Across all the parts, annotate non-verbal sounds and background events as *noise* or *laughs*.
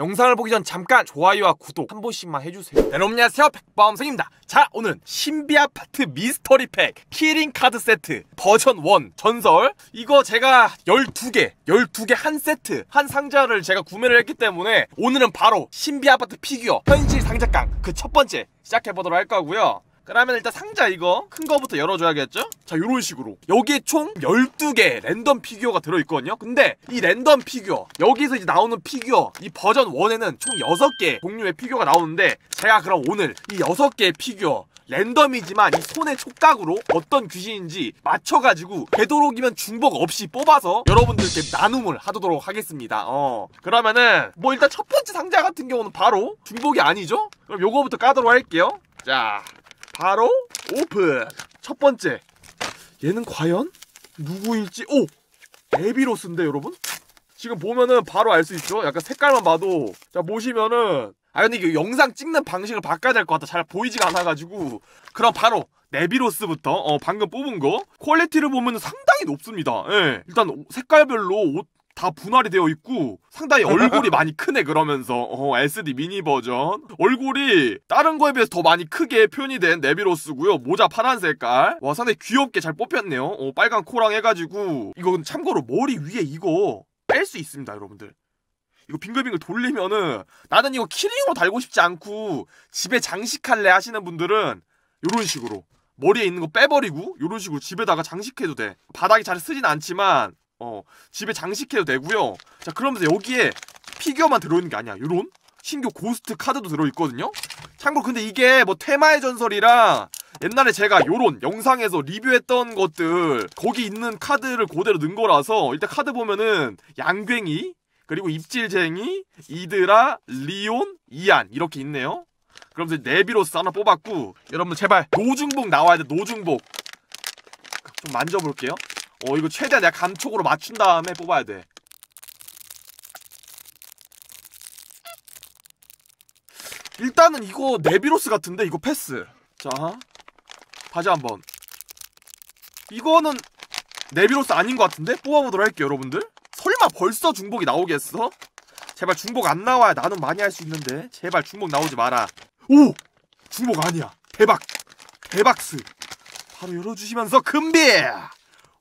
영상을 보기 전 잠깐 좋아요와 구독 한 번씩만 해주세요 여러분 네, 안녕하세요 백범생입니다 자 오늘은 신비 아파트 미스터리 팩 키링 카드 세트 버전 1 전설 이거 제가 12개 12개 한 세트 한 상자를 제가 구매를 했기 때문에 오늘은 바로 신비 아파트 피규어 현실 상자깡 그 첫 번째 시작해보도록 할 거고요 그러면 일단 상자 이거 큰 거부터 열어줘야겠죠? 자 요런 식으로 여기에 총 12개 랜덤 피규어가 들어있거든요 근데 이 랜덤 피규어 여기서 이제 나오는 피규어 이 버전 1에는 총 6개 종류의 피규어가 나오는데 제가 그럼 오늘 이 6개의 피규어 랜덤이지만 이 손의 촉각으로 어떤 귀신인지 맞춰가지고 되도록이면 중복 없이 뽑아서 여러분들께 나눔을 하도록 하겠습니다 어 그러면은 뭐 일단 첫 번째 상자 같은 경우는 바로 중복이 아니죠? 그럼 요거부터 까도록 할게요 자 바로 오픈! 첫 번째, 얘는 과연 누구일지, 오! 에비로스인데, 여러분? 지금 보면은 바로 알 수 있죠? 약간 색깔만 봐도. 자, 보시면은, 아, 근데 이게 영상 찍는 방식을 바꿔야 될 것 같다. 잘 보이지가 않아가지고. 그럼 바로 네비로스부터 어, 방금 뽑은 거 퀄리티를 보면 상당히 높습니다 예. 일단 색깔별로 옷다 분할이 되어 있고 상당히 얼굴이 *laughs* 많이 크네 그러면서 어, SD 미니 버전 얼굴이 다른 거에 비해서 더 많이 크게 표현이 된 네비로스고요 모자 파란 색깔 와 상당히 귀엽게 잘 뽑혔네요 어, 빨간 코랑 해가지고 이건 참고로 머리 위에 이거 뺄 수 있습니다 여러분들 이거 빙글빙글 돌리면은 나는 이거 키링으로 달고 싶지 않고 집에 장식할래 하시는 분들은 이런 식으로 머리에 있는 거 빼버리고 이런 식으로 집에다가 장식해도 돼 바닥이 잘 쓰진 않지만 어 집에 장식해도 되고요 자 그러면서 여기에 피규어만 들어있는 게 아니야 요런 신규 고스트 카드도 들어있거든요 참고로 근데 이게 뭐 테마의 전설이랑 옛날에 제가 요런 영상에서 리뷰했던 것들 거기 있는 카드를 그대로 넣은 거라서 일단 카드 보면은 양괭이 그리고 입질쟁이 이드라 리온 이안 이렇게 있네요 그럼 이제 네비로스 하나 뽑았고 여러분 제발 노중복 나와야 돼 노중복 좀 만져볼게요 어 이거 최대한 내가 감촉으로 맞춘 다음에 뽑아야 돼 일단은 이거 네비로스 같은데 이거 패스 자 다시 한번 이거는 네비로스 아닌 것 같은데? 뽑아보도록 할게요 여러분들 설마 벌써 중복이 나오겠어? 제발 중복 안 나와야 나는 많이 할 수 있는데 제발 중복 나오지 마라 오! 중복 아니야 대박 대박스 바로 열어주시면서 금비!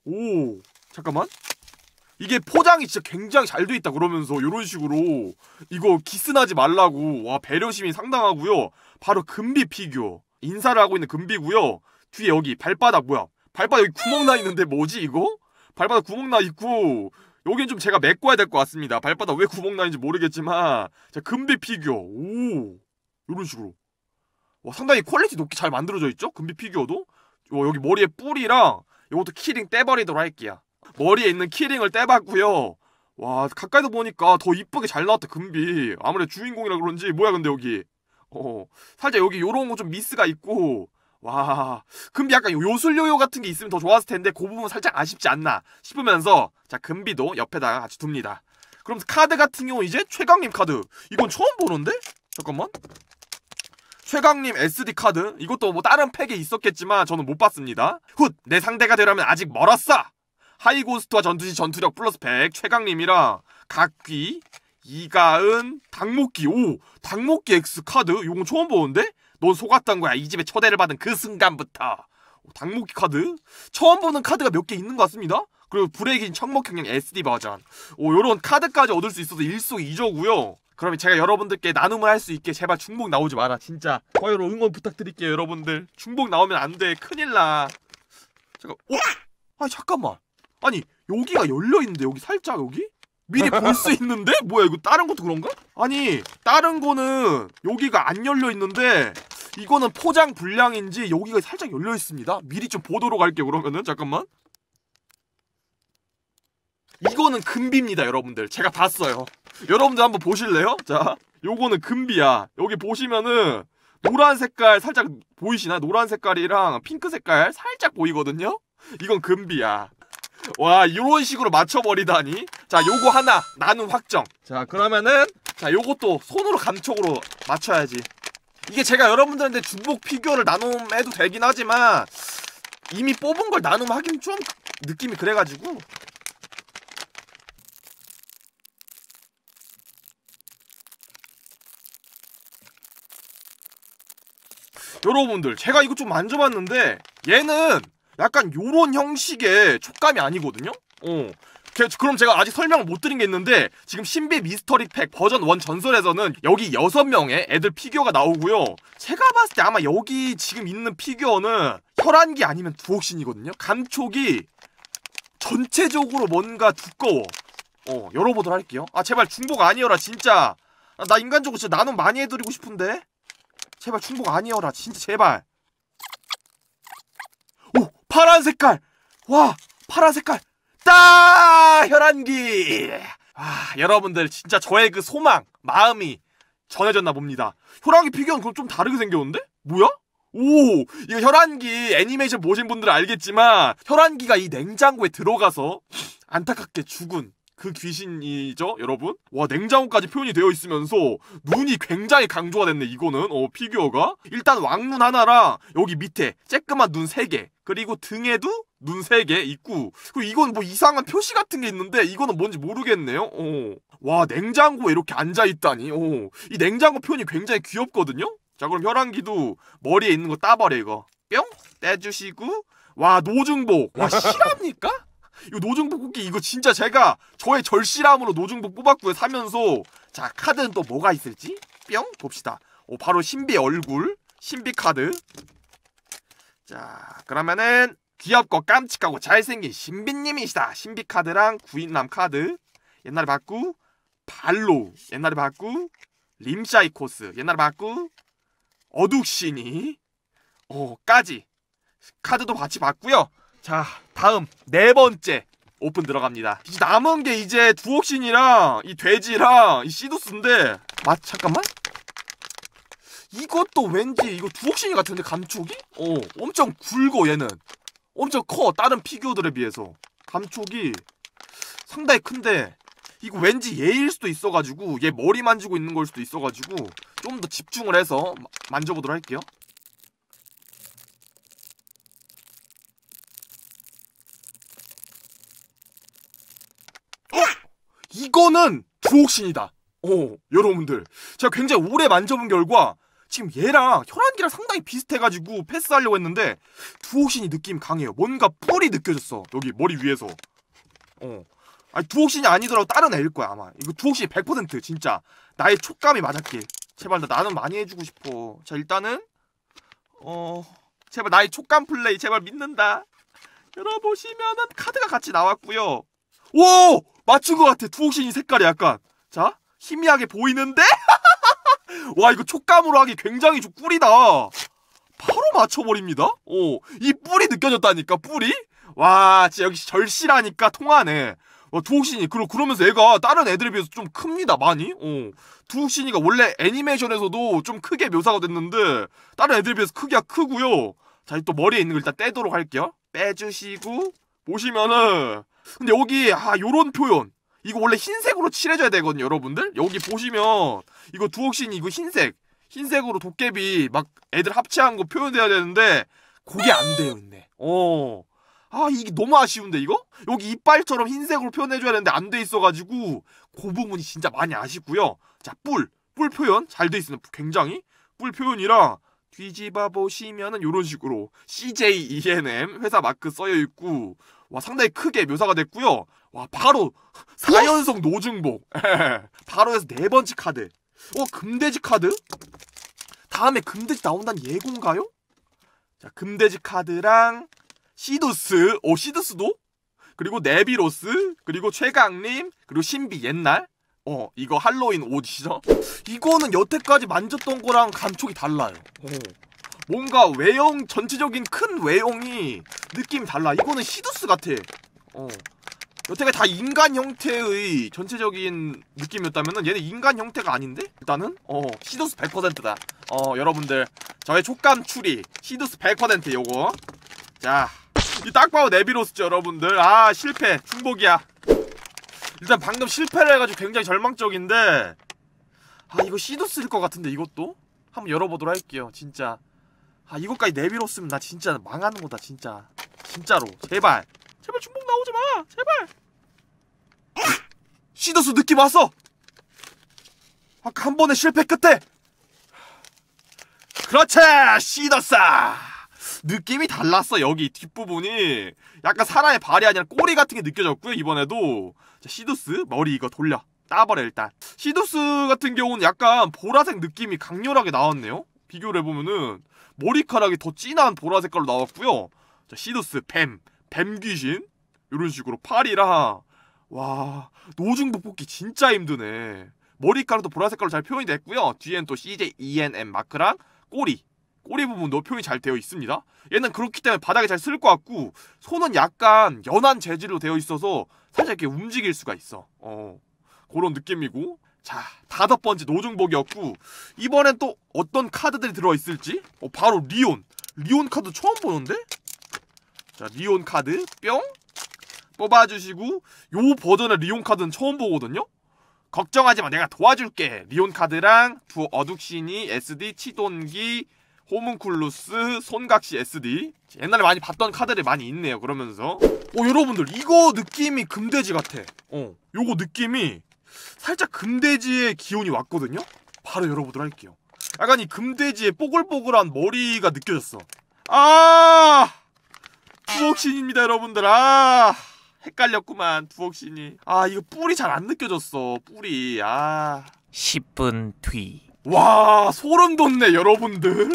오 잠깐만 이게 포장이 진짜 굉장히 잘 돼 있다 그러면서 이런 식으로 이거 기스나지 말라고 와 배려심이 상당하고요 바로 금비 피규어 인사를 하고 있는 금비고요 뒤에 여기 발바닥 뭐야 발바닥 여기 구멍 나 있는데 뭐지 이거? 발바닥 구멍 나 있고 여긴 좀 제가 메꿔야 될 것 같습니다 발바닥 왜 구멍 나는지 모르겠지만 자 금비 피규어 오 이런 식으로 와 상당히 퀄리티 높게 잘 만들어져 있죠? 금비 피규어도 와 여기 머리에 뿔이랑 이것도 키링 떼버리도록 할게요. 머리에 있는 키링을 떼봤고요. 와 가까이서 보니까 더 이쁘게 잘 나왔다 금비. 아무래도 주인공이라 그런지 뭐야 근데 여기. 어 살짝 여기 요런 거 좀 미스가 있고 와 금비 약간 요술요요 같은 게 있으면 더 좋았을 텐데 그 부분 살짝 아쉽지 않나 싶으면서 자 금비도 옆에다가 같이 둡니다. 그럼 카드 같은 경우 이제 최강림 카드 이건 처음 보는데? 잠깐만 최강님 SD 카드 이것도 뭐 다른 팩에 있었겠지만 저는 못 봤습니다. 훗! 내 상대가 되려면 아직 멀었어! 하이고스트와 전투지 전투력 플러스 100최강님이랑 각귀, 이가은, 당목기 오! 당목기 X 카드 요건 처음 보는데? 넌 속았던 거야 이 집에 초대를 받은 그 순간부터 당목기 카드? 처음 보는 카드가 몇 개 있는 것 같습니다? 그리고 브레이킹 청목형량 SD 버전 오 요런 카드까지 얻을 수 있어서 일석이조고요 그러면 제가 여러분들께 나눔을 할 수 있게 제발 중복 나오지 마라 진짜 과요로 응원 부탁드릴게요 여러분들 중복 나오면 안돼 큰일 나 잠깐 어? 아 잠깐만 아니 여기가 열려있는데 여기 살짝 여기? 미리 볼 수 있는데? 뭐야 이거 다른 것도 그런가? 아니 다른 거는 여기가 안 열려있는데 이거는 포장 불량인지 여기가 살짝 열려있습니다 미리 좀 보도록 할게요 그러면은 잠깐만 이거는 금비입니다 여러분들 제가 봤어요 여러분들 한번 보실래요? 자, 요거는 금비야. 여기 보시면은 노란 색깔 살짝 보이시나? 노란 색깔이랑 핑크 색깔 살짝 보이거든요? 이건 금비야. 와, 이런 식으로 맞춰버리다니. 자, 요거 하나. 나는 확정. 자, 그러면은, 자, 요것도 손으로 감촉으로 맞춰야지. 이게 제가 여러분들한테 주복 피규어를 나눔해도 되긴 하지만, 이미 뽑은 걸 나눔하긴 좀 느낌이 그래가지고 여러분들 제가 이거 좀 만져봤는데 얘는 약간 요런 형식의 촉감이 아니거든요? 어. 그, 그럼 제가 아직 설명을 못 드린 게 있는데 지금 신비 미스터리 팩 버전 1 전설에서는 여기 6명의 애들 피규어가 나오고요 제가 봤을 때 아마 여기 지금 있는 피규어는 혈안기 아니면 두옥신이거든요 감촉이 전체적으로 뭔가 두꺼워 어 열어보도록 할게요 아 제발 중복 아니어라 진짜 아, 나 인간적으로 진짜 나눔 많이 해드리고 싶은데 제발 충복 아니어라 진짜 제발 오 파란 색깔 와 파란 색깔 따 혈안기 아 여러분들 진짜 저의 그 소망 마음이 전해졌나 봅니다 혈안기 피규어는 그럼 좀 다르게 생겼는데? 뭐야? 오! 이거 혈안기 애니메이션 보신 분들은 알겠지만 혈안기가 이 냉장고에 들어가서 안타깝게 죽은 그 귀신이죠, 여러분? 와, 냉장고까지 표현이 되어 있으면서 눈이 굉장히 강조가 됐네, 이거는. 어, 피규어가. 일단 왕눈 하나랑 여기 밑에 쬐끄만 눈 3개. 그리고 등에도 눈 3개 있고. 그리고 이건 뭐 이상한 표시 같은 게 있는데 이거는 뭔지 모르겠네요. 어. 와, 냉장고에 이렇게 앉아 있다니. 어. 이 냉장고 표현이 굉장히 귀엽거든요. 자, 그럼 혈안기도 머리에 있는 거 따버려, 이거. 뿅! 떼주시고 와 노중복 와 실합니까? 이거 노중복 뽑기 이거 진짜 제가 저의 절실함으로 노중복 뽑았고요. 사면서 자 카드는 또 뭐가 있을지 뿅 봅시다. 오 바로 신비 얼굴 신비 카드 자 그러면은 귀엽고 깜찍하고 잘생긴 신비님이시다. 신비 카드랑 구인남 카드 옛날에 봤고 발로 옛날에 봤고 림샤이 코스 옛날에 봤고 어둑신이 오까지 카드도 같이 봤고요. 자 다음 네 번째 오픈 들어갑니다 이제 남은 게 이제 두옥신이랑 이 돼지랑 이시도스인데마 잠깐만 이것도 왠지 이거 두옥신이 같은데 감촉이? 어 엄청 굵어 얘는 엄청 커 다른 피규어들에 비해서 감촉이 상당히 큰데 이거 왠지 얘일 수도 있어가지고 얘 머리 만지고 있는 걸 수도 있어가지고 좀 더 집중을 해서 만져보도록 할게요 이거는 부옥신이다. 오, 여러분들. 제가 굉장히 오래 만져본 결과 지금 얘랑 혈안기랑 상당히 비슷해가지고 패스하려고 했는데 두옥신이 느낌 강해요. 뭔가 뿔이 느껴졌어. 여기 머리 위에서. 어. 아니 두옥신이 아니더라도 다른 애일 거야 아마. 이거 두옥신이 100% 진짜. 나의 촉감이 맞았길. 제발 나 나는 많이 해주고 싶어. 자 일단은 어 제발 나의 촉감 플레이 제발 믿는다. 열어보시면은 카드가 같이 나왔고요. 오! 맞춘 것 같아. 투옥신이 색깔이 약간. 자, 희미하게 보이는데? *laughs* 와, 이거 촉감으로 하기 굉장히 좀 꿀이다. 바로 맞춰버립니다. 오, 이 뿔이 느껴졌다니까, 뿌리? 와, 진짜 역시 절실하니까 통하네. 어, 두옥신이 그러, 그러면서 애가 다른 애들에 비해서 좀 큽니다 많이 어. 두옥신이가 원래 애니메이션에서도 좀 크게 묘사가 됐는데 다른 애들에 비해서 크기가 크고요 자또 머리에 있는 걸 일단 떼도록 할게요 빼주시고 보시면은 근데 여기 아 요런 표현 이거 원래 흰색으로 칠해줘야 되거든요 여러분들 여기 보시면 이거 두억신 이거 흰색 흰색으로 도깨비 막 애들 합체한 거 표현돼야 되는데 그게 안 돼요 있네 어. 아 이게 너무 아쉬운데 이거? 여기 이빨처럼 흰색으로 표현해줘야 되는데 안 돼 있어가지고 그 부분이 진짜 많이 아쉽고요 자 뿔! 뿔 표현 잘돼있습니 굉장히 뿔 표현이랑 뒤집어 보시면은 요런 식으로 CJ ENM 회사 마크 써여 있고 와 상당히 크게 묘사가 됐고요. 와 바로 4연속 *laughs* 노중복. *laughs* 바로해서네 번째 카드. 어 금돼지 카드? 다음에 금돼지 나온다는 예고인가요? 자 금돼지 카드랑 시두스. 오 시두스도? 그리고 네비로스. 그리고 최강님 그리고 신비 옛날. 어 이거 할로윈 옷이죠? 이거는 여태까지 만졌던 거랑 감촉이 달라요. 오. 어. 뭔가 외형 전체적인 큰 외형이 느낌 달라 이거는 시두스 같아 어 여태가 다 인간 형태의 전체적인 느낌이었다면은 얘는 인간 형태가 아닌데? 일단은 어 시두스 100%다 어 여러분들 저의 촉감 추리 시두스 100% 요거 자이 딱 봐도 네비로스죠 여러분들 아 실패 중복이야 일단 방금 실패를 해가지고 굉장히 절망적인데 아 이거 시도 일것 같은데 이것도? 한번 열어보도록 할게요 진짜 아 이것까지 내비로쓰면 나 진짜 망하는 거다 진짜 진짜로 제발 제발 중복 나오지 마 제발 시더스 느낌 왔어 아한 번의 실패 끝에 그렇지 시더스 느낌이 달랐어 여기 뒷부분이 약간 사람의 발이 아니라 꼬리 같은 게 느껴졌고요 이번에도 자, 시두스 머리 이거 돌려 따버려 일단 시두스 같은 경우는 약간 보라색 느낌이 강렬하게 나왔네요 비교를 해보면은 머리카락이 더 진한 보라 색깔로 나왔고요. 자, 시더스, 뱀, 뱀귀신 이런 식으로 팔이라와 노중복 뽑기 진짜 힘드네. 머리카락도 보라 색깔로 잘 표현이 됐고요. 뒤엔 또 CJ ENM 마크랑 꼬리 꼬리 부분도 표현이 잘 되어 있습니다. 얘는 그렇기 때문에 바닥에 잘 쓸 것 같고 손은 약간 연한 재질로 되어 있어서 살짝 이렇게 움직일 수가 있어. 어 그런 느낌이고 자 다섯 번째 노중복이었고 이번엔 또 어떤 카드들이 들어있을지 어, 바로 리온 리온 카드 처음 보는데? 자 리온 카드 뿅 뽑아주시고 요 버전의 리온 카드는 처음 보거든요? 걱정하지마 내가 도와줄게 리온 카드랑 부 어둑신이 SD 치돈기 호문쿨루스 손각시 SD 옛날에 많이 봤던 카드들이 많이 있네요 그러면서 어 여러분들 이거 느낌이 금돼지 같아 어 요거 느낌이 살짝 금돼지의 기운이 왔거든요? 바로 열어보도록 할게요. 약간 이 금돼지의 뽀글뽀글한 머리가 느껴졌어. 아! 두억신입니다 여러분들. 아! 헷갈렸구만, 두억신이 아, 이거 뿔이 잘 안 느껴졌어. 뿔이. 아. 10분 뒤. 와, 소름 돋네, 여러분들.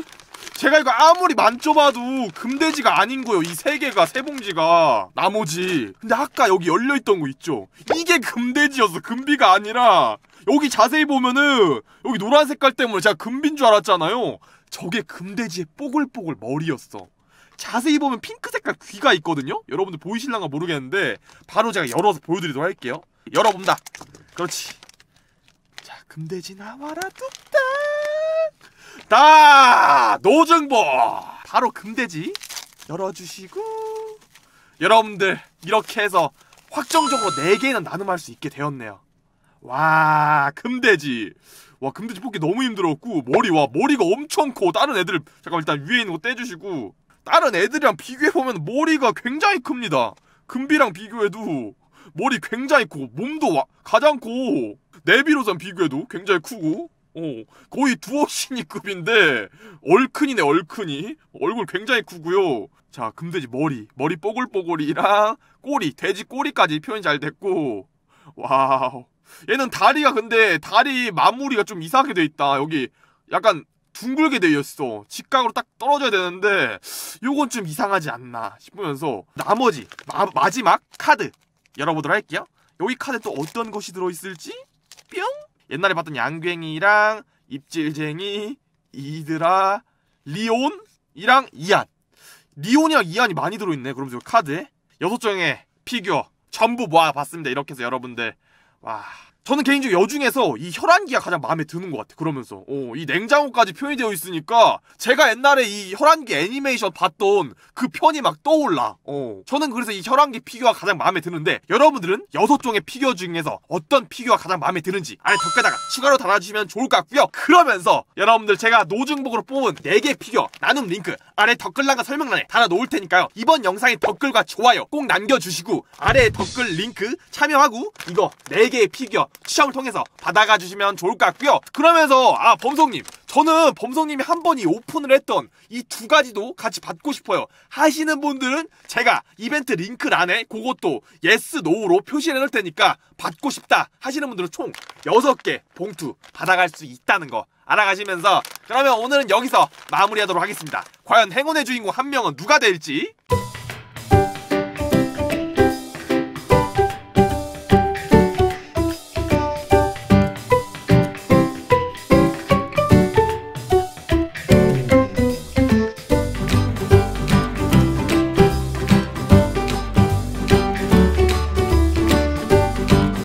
제가 이거 아무리 만져봐도 금돼지가 아닌 거예요. 이 세 개가 세 봉지가 나머지. 근데 아까 여기 열려 있던 거 있죠. 이게 금돼지였어. 금비가 아니라 여기 자세히 보면은 여기 노란 색깔 때문에 제가 금빈 줄 알았잖아요. 저게 금돼지의 뽀글뽀글 머리였어. 자세히 보면 핑크 색깔 귀가 있거든요? 여러분들 보이실랑가 모르겠는데 바로 제가 열어서 보여드리도록 할게요. 열어본다. 그렇지. 자, 금돼지 나와라 뚝딱. 다 노정보 바로 금대지 열어주시고 여러분들 이렇게 해서 확정적으로 4개는 나눔할 수 있게 되었네요 와 금돼지 와 금돼지 뽑기 너무 힘들었고 머리 와 머리가 엄청 커 다른 애들 잠깐 일단 위에 있는 거 떼주시고 다른 애들이랑 비교해보면 머리가 굉장히 큽니다 금비랑 비교해도 머리 굉장히 크고 몸도 와, 가장 커 내비로선 비교해도 굉장히 크고 어, 거의 두어신이 급인데 얼큰이네 얼큰이 얼굴 굉장히 크고요 자 금돼지 머리 머리 뽀글뽀글이랑 꼬리 돼지 꼬리까지 표현 이잘 됐고 와우 얘는 다리가 근데 다리 마무리가 좀 이상하게 돼 있다 여기 약간 둥글게 되어 있어 직각으로 딱 떨어져야 되는데 요건 좀 이상하지 않나 싶으면서 나머지 마, 마지막 카드 열어보도록 할게요 여기 카드 에또 어떤 것이 들어있을지 뿅 옛날에 봤던 양갱이랑 입질쟁이, 이드라, 리온이랑 이안. 리온이랑 이안이 많이 들어있네. 그럼 지금 카드에 여섯 종의 피규어 전부 모아봤습니다. 이렇게 해서 여러분들 와 저는 개인적으로 여중에서 이 혈안기가 가장 마음에 드는 것 같아. 그러면서 오, 이 냉장고까지 표현이 되어 있으니까 제가 옛날에 이 혈안기 애니메이션 봤던 그 편이 막 떠올라. 오, 저는 그래서 이 혈안기 피규어가 가장 마음에 드는데 여러분들은 여섯 종의 피규어 중에서 어떤 피규어가 가장 마음에 드는지 아래 댓글에다가 추가로 달아주시면 좋을 것 같고요. 그러면서 여러분들 제가 노중복으로 뽑은 4개 피규어 나눔 링크 아래 댓글란과 설명란에 달아놓을 테니까요. 이번 영상의 댓글과 좋아요 꼭 남겨주시고 아래 댓글 링크 참여하고 이거 4개의 피규어 시청을 통해서 받아가 주시면 좋을 것 같고요. 그러면서 아 범성님 저는 범성님이 한 번이 오픈을 했던 이 두 가지도 같이 받고 싶어요. 하시는 분들은 제가 이벤트 링크란에 그것도 예스 yes, 노우로 표시해 놓을 테니까 받고 싶다 하시는 분들은 총 6개 봉투 받아갈 수 있다는 거 알아가시면서 그러면 오늘은 여기서 마무리하도록 하겠습니다. 과연 행운의 주인공 한 명은 누가 될지